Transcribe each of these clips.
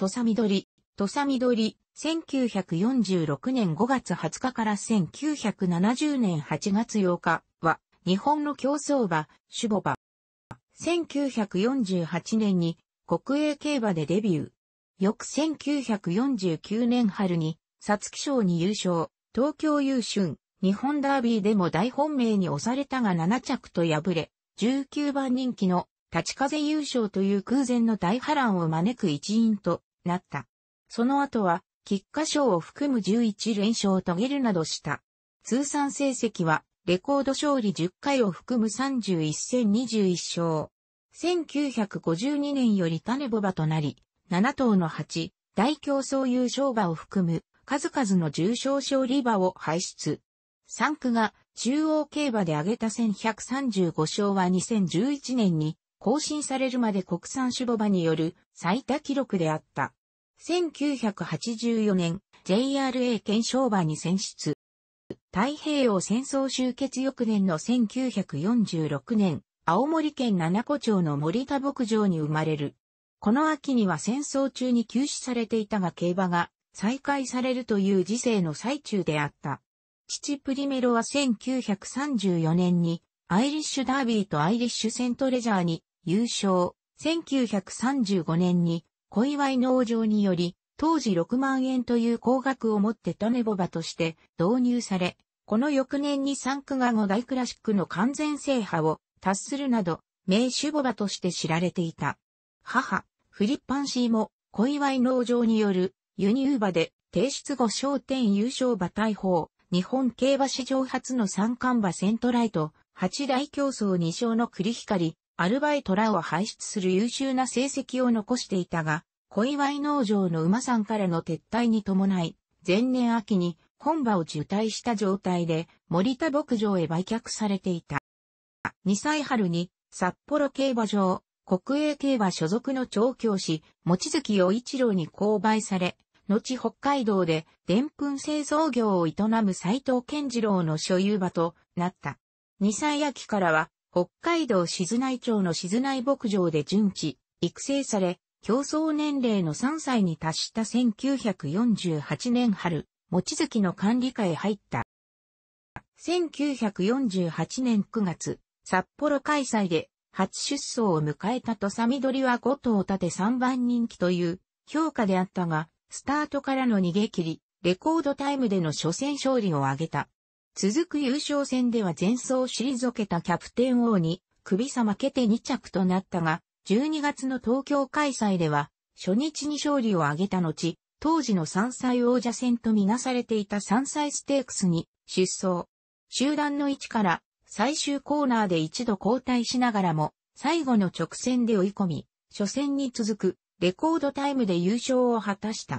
土佐緑、土佐緑、1946年5月20日から1970年8月8日は、日本の競走馬、守護馬。1948年に国営競馬でデビュー。翌1949年春に、皐月賞に優勝、東京優春、日本ダービーでも大本命に押されたが7着と敗れ、19番人気の立ち風優勝という空前の大波乱を招く一因となった。その後は、菊花賞を含む11連勝を遂げるなどした。通算成績は、レコード勝利10回を含む31戦21勝。1952年より種ボバとなり、7頭の8、大競争優勝馬を含む、数々の重賞勝利馬を輩出。3区が中央競馬で挙げた1135勝は2011年に更新されるまで国産種ボバによる最多記録であった。1984年、JRA 検証場に選出。太平洋戦争終結翌年の1946年、青森県七子町の森田牧場に生まれる。この秋には戦争中に休止されていたが競馬が再開されるという時世の最中であった。父プリメロは1934年にアイリッシュダービーとアイリッシュセントレジャーに優勝。1935年に小祝農場により、当時6万円という高額をもって種ボバとして導入され、この翌年に産区が5大クラシックの完全制覇を達するなど、名手ボバとして知られていた。母、フリッパンシーも、小祝農場による輸入馬で提出後商店優勝馬大砲、日本競馬史上初の三冠馬セントライト、八大競争2勝の栗光、アルバイトらを輩出する優秀な成績を残していたが、小祝農場の馬さんからの撤退に伴い、前年秋に本場を受胎した状態で森田牧場へ売却されていた。2歳春に札幌競馬場、国営競馬所属の調教師、望月洋一郎に購買され、後北海道で澱粉製造業を営む斎藤健次郎の所有場となった。2歳秋からは北海道静内町の静内牧場で順次、育成され、競争年齢の3歳に達した1948年春、望月の管理下へ入った。1948年9月、札幌開催で初出走を迎えたとミドリは5頭立て3番人気という評価であったが、スタートからの逃げ切り、レコードタイムでの初戦勝利を挙げた。続く優勝戦では前走を退けたキャプテン王に、首さまけて2着となったが、12月の東京開催では、初日に勝利を挙げた後、当時の山歳王者戦とみなされていた山歳ステークスに出走。集団の位置から最終コーナーで一度交代しながらも、最後の直線で追い込み、初戦に続くレコードタイムで優勝を果たした。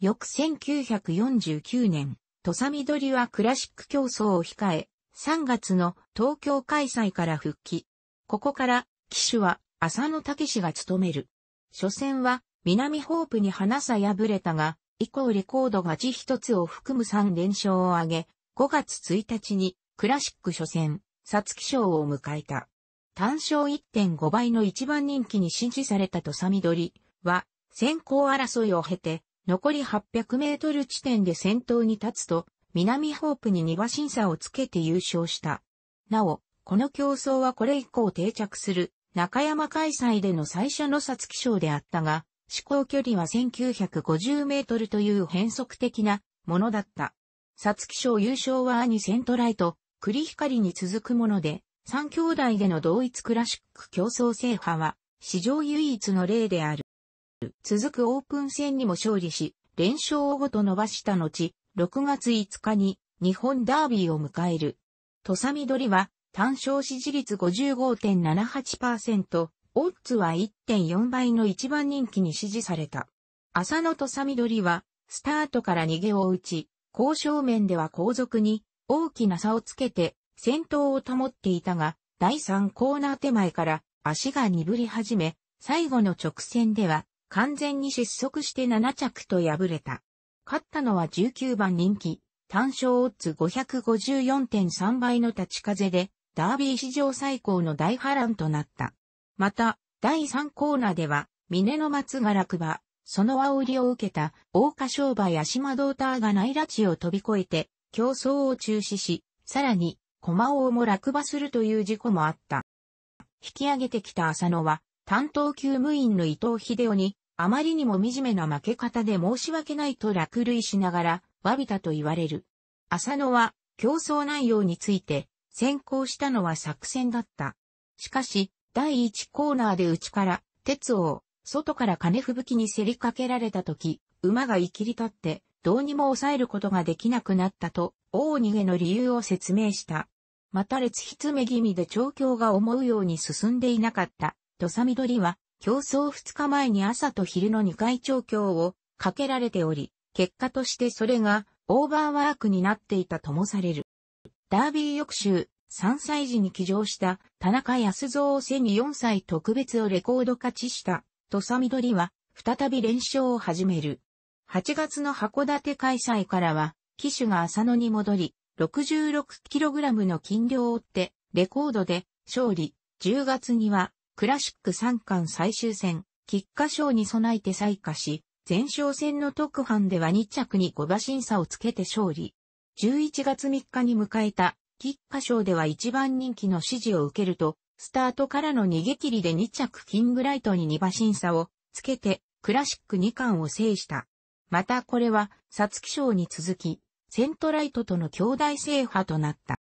翌1949年、土佐緑はクラシック競争を控え、3月の東京開催から復帰。ここから、騎手は浅野武史が務める。初戦は、南ホープに花さ敗れたが、以降レコード勝ち一つを含む3連勝を挙げ、5月1日にクラシック初戦、皐月賞を迎えた。単勝1.5倍の一番人気に支持された土佐緑は、先行争いを経て、残り800メートル地点で先頭に立つと、南ホープに2審査をつけて優勝した。なお、この競争はこれ以降定着する、中山開催での最初の皐月賞であったが、試行距離は1950メートルという変則的なものだった。皐月賞優勝は兄セントライト、栗光に続くもので、三兄弟での同一クラシック競争制覇は、史上唯一の例である。続くオープン戦にも勝利し、連勝をごと伸ばした後、6月5日に日本ダービーを迎える。ミ佐リは単勝支持率55.78%、オッズは1.4倍の一番人気に支持された。浅野トサミドリは、スタートから逃げを打ち、交渉面では後続に大きな差をつけて、先頭を保っていたが、第3コーナー手前から足が鈍り始め、最後の直線では完全に失速して7着と敗れた。勝ったのは19番人気、単勝オッズ554.3倍の立ち風で、ダービー史上最高の大波乱となった。また、第3コーナーでは、峰の松が落馬、その煽りを受けた、大花商売や島ドーターが内拉地を飛び越えて、競争を中止し、さらに、駒王も落馬するという事故もあった。引き上げてきた浅野は、担当給務員の伊藤秀夫に、あまりにも惨めな負け方で申し訳ないと落類しながら、詫びたと言われる。浅野は、競争内容について、先行したのは作戦だった。しかし、第一コーナーで内から、鉄を、外から金吹雪に競りかけられた時、馬が生きり立って、どうにも抑えることができなくなったと、大逃げの理由を説明した。また列つ目気味で調教が思うように進んでいなかった。土佐緑は、競争2日前に朝と昼の2回調教をかけられており、結果としてそれがオーバーワークになっていたともされる。ダービー翌週、3歳時に騎乗した田中康造を背に4歳特別をレコード勝ちした、土佐緑は、再び連勝を始める。8月の函館開催からは、騎手が浅野に戻り、66kg の金量を追って、レコードで勝利。10月には、クラシック3冠最終戦、菊花賞に備えて採火し、前哨戦の特判では2着に5馬審査をつけて勝利。11月3日に迎えた、菊花賞では一番人気の支持を受けると、スタートからの逃げ切りで2着キングライトに2馬審査をつけて、クラシック2冠を制した。またこれは、サツキ賞に続き、セントライトとの兄弟制覇となった。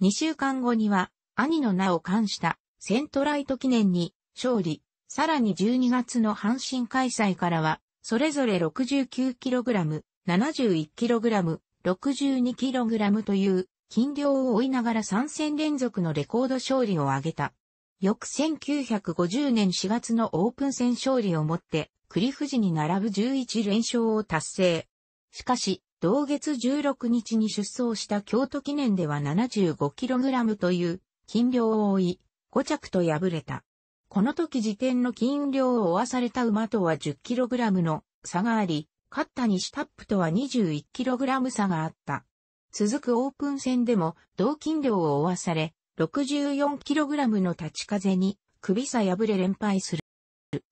2週間後には、兄の名を冠した、セントライト記念に勝利、さらに12月の阪神開催からは、それぞれ 69kg、71kg、62kg という、金量を追いながら3戦連続のレコード勝利を挙げた。翌1950年4月のオープン戦勝利をもって、栗富士に並ぶ11連勝を達成。しかし、同月16日に出走した京都記念では 75kg という、金量を追い、5着と敗れた。この時時点の金量を負わされた馬とは 10kg の差があり、勝った西タップとは 21kg 差があった。続くオープン戦でも同金量を負わされ、64kg の立ち風に首差破れ連敗する。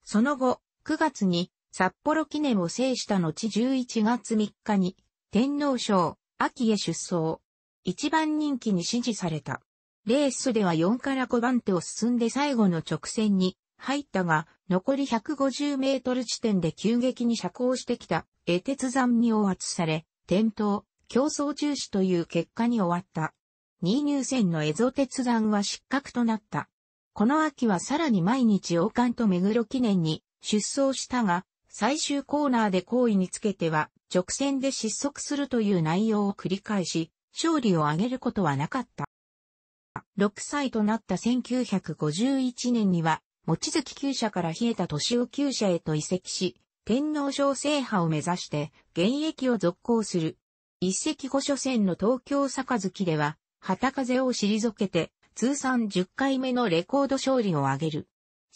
その後、9月に札幌記念を制した後11月3日に天皇賞秋へ出走。一番人気に支持された。レースでは4から5番手を進んで最後の直線に入ったが、残り150メートル地点で急激に遮光してきた、エ鉄山に応圧され、転倒、競争中止という結果に終わった。2入線のエゾ鉄山は失格となった。この秋はさらに毎日王冠と目黒記念に出走したが、最終コーナーで行為につけては、直線で失速するという内容を繰り返し、勝利を挙げることはなかった。6歳となった1951年には、望月旧社から冷えた年を旧社へと移籍し、天皇賞制覇を目指して現役を続行する。一席五所戦の東京杯では、旗風を退けて、通算10回目のレコード勝利を挙げる。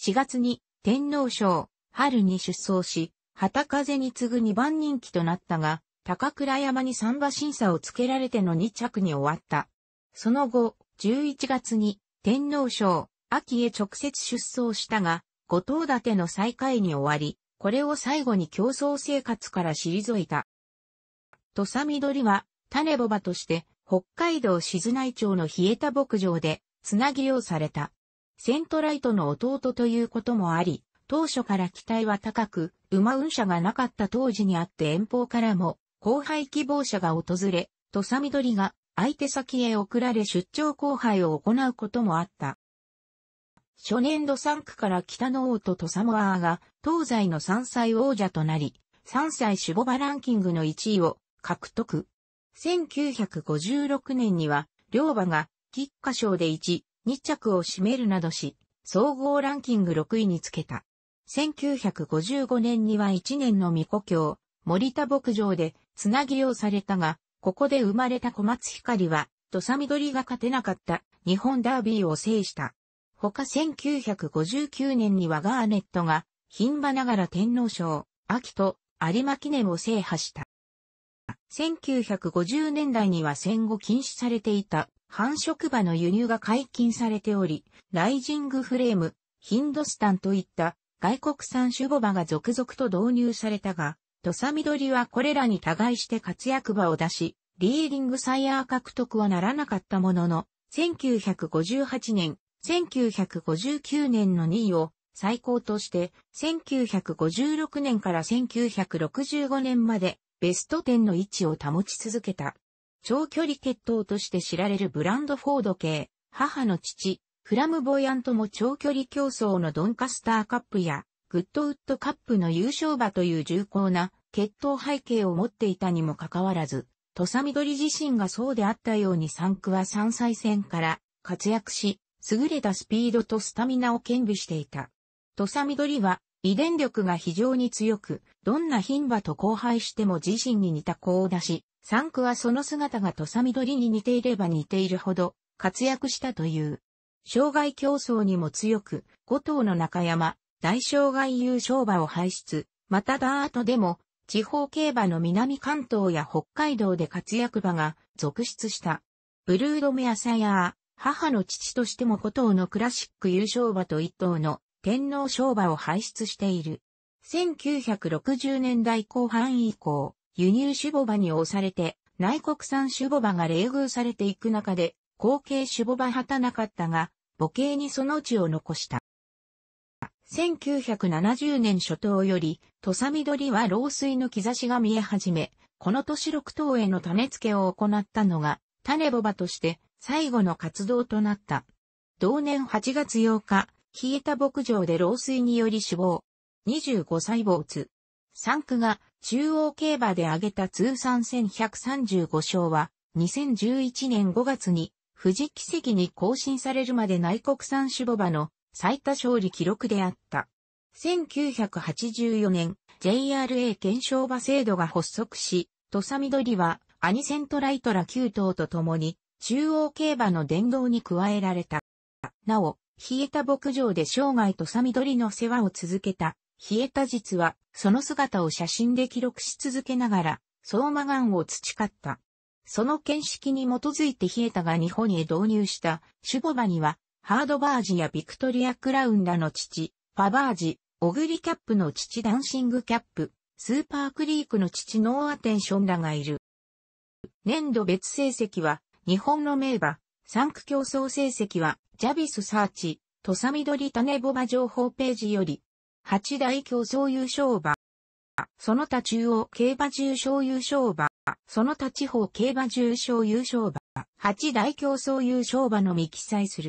4月に天皇賞、春に出走し、旗風に次ぐ2番人気となったが、高倉山に三馬審査をつけられての2着に終わった。その後、11月に天皇賞、秋へ直接出走したが、五島立ての再会に終わり、これを最後に競争生活から退いた。土佐緑は、種ボバとして、北海道静内町の冷えた牧場で、つなぎうされた。セントライトの弟ということもあり、当初から期待は高く、馬運車がなかった当時にあって遠方からも、後輩希望者が訪れ、土佐緑が相手先へ送られ出張後輩を行うこともあった。初年度3区から北の王と土佐モアーが東西の3歳王者となり、3歳守護馬ランキングの1位を獲得。1956年には、両馬が菊花賞で1、2着を占めるなどし、総合ランキング6位につけた。1955年には1年の御故教、森田牧場でつなぎをされたが、ここで生まれた小松光は、土佐緑が勝てなかった日本ダービーを制した。他1959年にはガーネットが、牝馬ながら天皇賞、秋と有馬記念を制覇した。1950年代には戦後禁止されていた繁殖馬の輸入が解禁されており、ライジングフレーム、ヒンドスタンといった外国産種母馬が続々と導入されたが、土佐緑はこれらに互いして活躍場を出し、リーディングサイヤー獲得はならなかったものの、1958年、1959年の2位を最高として、1956年から1965年までベスト10の位置を保ち続けた。長距離決闘として知られるブランドフォード系、母の父、フラムボヤントも長距離競争のドンカスターカップやグッドウッドカップの優勝馬という重厚な血統背景を持っていたにもかかわらず、土佐リ自身がそうであったように3区は3歳戦から活躍し、優れたスピードとスタミナを兼備していた。土佐リは遺伝力が非常に強く、どんな牝馬と交配しても自身に似た子を出し、3区はその姿が土佐リに似ていれば似ているほど活躍したという。障害競争にも強く、5頭の中山、大障害優勝馬を輩出、またダートでも、地方競馬の南関東や北海道で活躍馬が続出した。ブルードメアサヤー、母の父としても古頭のクラシック優勝馬と一等の天皇賞馬を輩出している。1960年代後半以降、輸入種母馬に押されて、内国産種母馬が冷遇されていく中で、後継種母馬はたなかったが、母系にその地を残した。1970年初頭より、土佐緑は老衰の兆しが見え始め、この年6頭への種付けを行ったのが、種ボバとして最後の活動となった。同年8月8日、冷えた牧場で老衰により死亡。25歳つ産区が中央競馬で挙げた通算1135勝は、2011年5月に富士奇跡に更新されるまで内国産種ボバの最多勝利記録であった。1984年、JRA 検証馬制度が発足し、土佐緑はアニセントライトラ9頭と共に中央競馬の殿堂に加えられた。なお、冷えた牧場で生涯土佐緑の世話を続けた、冷えた実は、その姿を写真で記録し続けながら、相馬眼を培った。その見識に基づいて冷えたが日本へ導入した、守護馬には、ハードバージやビクトリア・クラウンらの父、ファバージ、オグリキャップの父ダンシングキャップ、スーパークリークの父ノーアテンションらがいる。年度別成績は、日本の名馬、産区競争成績は、ジャビスサーチ、トサミドリ・タネボバ情報ページより、八大競争優勝馬、その他中央競馬重賞優勝馬、その他地方競馬重賞優勝馬、八大競争優勝馬のみ記載する。